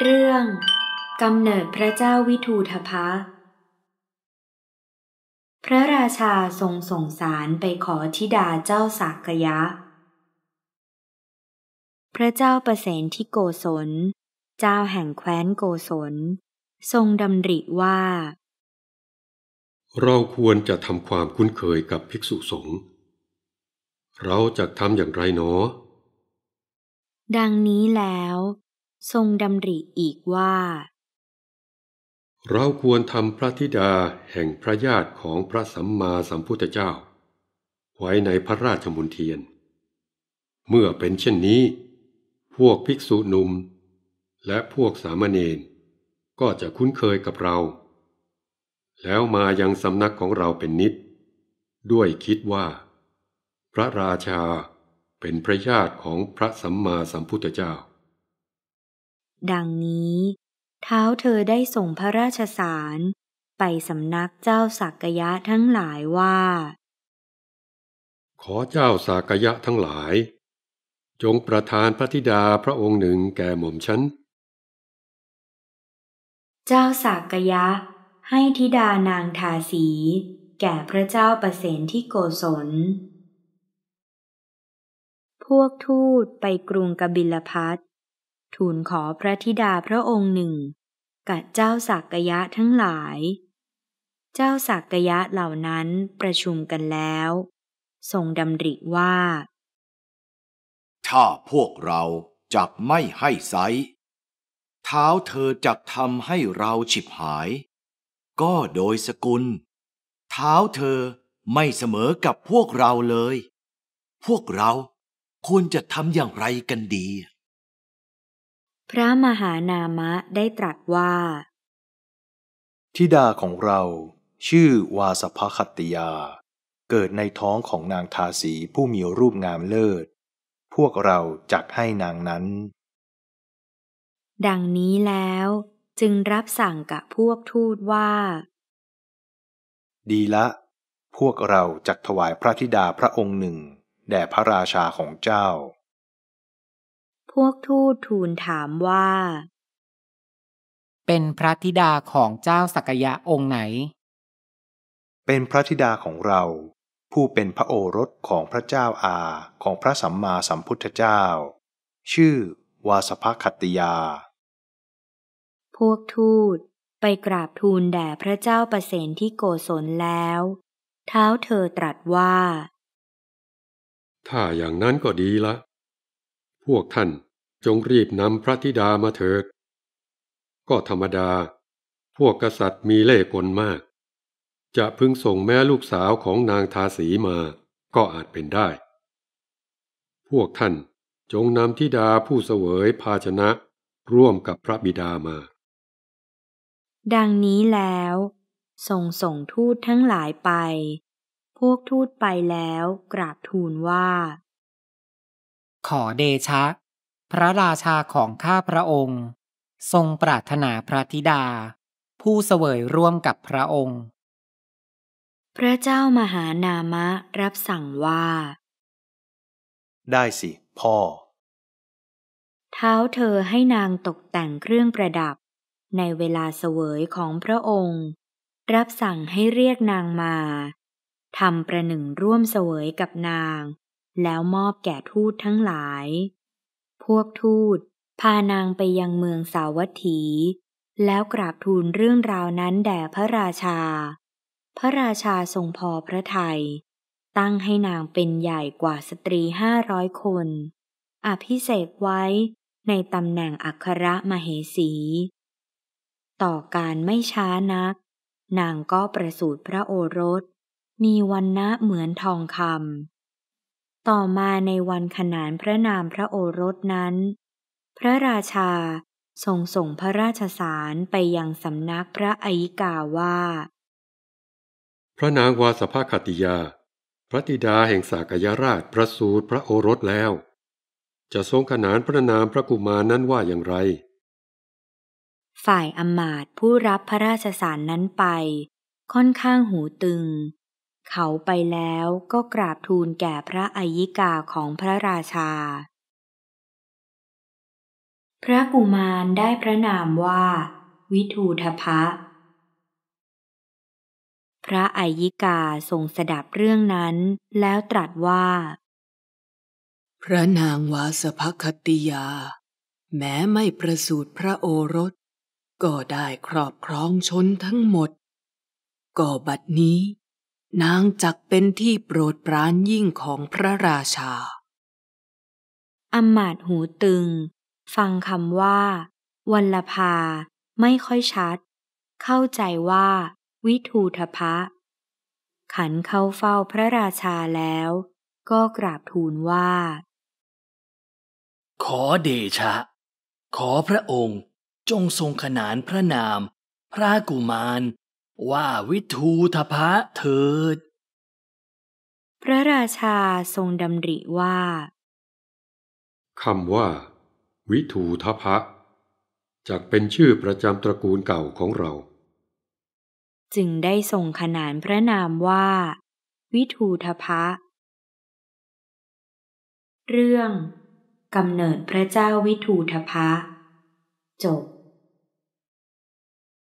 เรื่อง กำเนิดพระเจ้าวิทูทพะพระราชาทรงส่งสารไปขอธิดาเจ้าสักยะ พระเจ้าประเสนที่โกศลเจ้าแห่งแคว้นโกศล ทรงดำริว่า เราควรจะทำความคุ้นเคยกับภิกษุสงฆ์ เราจะทำอย่างไรเนาะ ดังนี้แล้วทรงดำริอีกว่า เราควรทำพระธิดาแห่งพระญาติของพระสัมมาสัมพุทธเจ้า ไว้ในพระราชมุนเทียน เมื่อเป็นเช่นนี้ พวกภิกษุหนุ่มและพวกสามเณรก็จะคุ้นเคยกับเรา แล้วมายังสำนักของเราเป็นนิด ด้วยคิดว่า พระราชาเป็นพระญาติของพระสัมมาสัมพุทธเจ้าดังนี้เท้าเธอได้ส่งพระราชสารไปสำนักเจ้าสักยะทั้งหลายว่า ขอเจ้าสักยะทั้งหลาย จงประทานพระธิดาพระองค์หนึ่งแก่หม่อมฉัน เจ้าสักยะให้ธิดานางทาสีแก่พระเจ้าประเสนที่โกศลพวกทูตไปกรุงกบิลพัททูลขอพระธิดาพระองค์หนึ่งกับเจ้าสักยะทั้งหลาย เจ้าสักกยะเหล่านั้นประชุมกันแล้ว ทรงดำริว่า ถ้าพวกเราจักไม่ให้ไซเท้าเธอจักทำให้เราฉิบหาย ก็โดยสกุล เท้าเธอไม่เสมอกับพวกเราเลย พวกเราควรจะทำอย่างไรกันดีพระมหานามะได้ตรัสว่าทิดาของเราชื่อวาสภคติยา เกิดในท้องของนางทาสีผู้มีรูปงามเลิศ พวกเราจักให้นางนั้น ดังนี้แล้วจึงรับสั่งกับพวกทูตว่า ดีละ พวกเราจักถวายพระธิดาพระองค์หนึ่ง แด่พระราชาของเจ้าพวกทูตทูลถามว่า เป็นพระธิดาของเจ้าสักยะองค์ไหน เป็นพระธิดาของเรา ผู้เป็นพระโอรสของพระเจ้าอาของพระสัมมาสัมพุทธเจ้า ชื่อวาสภคัตติยา พวกทูตไปกราบทูลแด่พระเจ้าประเสนที่โกศลแล้วเท้าเธอตรัสว่า ถ้าอย่างนั้นก็ดีละพวกท่านจงรีบนำพระธิดามาเถิดก็ธรรมดา พวกกษัตริย์มีเล่ห์กลมาก จะพึงส่งแม่ลูกสาวของนางทาสีมาก็อาจเป็นได้ พวกท่านจงนำธิดาผู้เสวยภาชนะร่วมกับพระบิดามา ดังนี้แล้ว ส่งส่งทูตทั้งหลายไป พวกทูตไปแล้วกราบทูลว่าขอเดชะ พระราชาของข้าพระองค์ ทรงปรารถนาพระธิดา ผู้เสวยร่วมกับพระองค์ พระเจ้ามหานามะรับสั่งว่า ได้สิพ่อ เท้าเธอให้นางตกแต่งเครื่องประดับในเวลาเสวยของพระองค์ รับสั่งให้เรียกนางมาทำประหนึ่งร่วมเสวยกับนางแล้วมอบแก่ทูตทั้งหลาย พวกทูตพานางไปยังเมืองสาวัตถี แล้วกราบทูลเรื่องราวนั้นแด่พระราชา พระราชาทรงพอพระทยัย ตั้งให้นางเป็นใหญ่กว่าสตรีห้าร้อยคน อภิเศกไว้ในตำแหน่งอัครมเหสี ต่อการไม่ช้านัก นางก็ประสูติพระโอรส มีวันนะเหมือนทองคำต่อมาในวันขนานพระนามพระโอรสนั้น พระราชาทรงส่งพระราชสารไปยังสำนักพระอัยกาว่า พระนางวาสภาคติยา พระธิดาแห่งสากยราชประสูติพระโอรสแล้ว จะทรงขนานพระนามพระกุมารนั้นว่าอย่างไร ฝ่ายอมาตผู้รับพระราชสารนั้นไป ค่อนข้างหูตึงเขาไปแล้วก็กราบทูลแก่พระอัยิกาของพระราชา พระกุมารได้พระนามว่า วิทูทพะพระอัยิกาทรงสดับเรื่องนั้น แล้วตรัสว่า พระนางวาสภคติยา แม้ไม่ประสูติพระโอรส ก็ได้ครอบครองชนทั้งหมดก็บัดนี้นางจักเป็นที่โปรดปรานยิ่งของพระราชา อมมาตหูตึงฟังคำว่า วัลภาไม่ค่อยชัด เข้าใจว่าวิทูทพะ ขันเข้าเฝ้าพระราชาแล้วก็กราบทูลว่า ขอเดชะ ขอพระองค์จงทรงขนานพระนาม พระกุมารว่าวิทูทพะเถิด พระราชาทรงดำริว่าคำว่าวิทูทพะจักเป็นชื่อประจำตระกูลเก่าของเรา จึงได้ทรงขนานพระนามว่าวิทูทพะเรื่องกำเนิดพระเจ้าวิทูทพะจบ